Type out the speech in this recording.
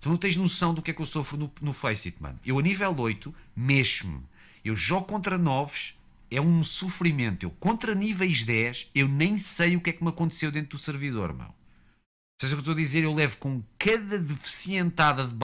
Tu não tens noção do que é que eu sofro no, no Faceit, mano. Eu a nível 8 mexo-me. Eu jogo contra 9 é um sofrimento. Eu contra níveis 10 eu nem sei o que é que me aconteceu dentro do servidor, mano. Vocês o que eu estou a dizer? Eu levo com cada deficientada de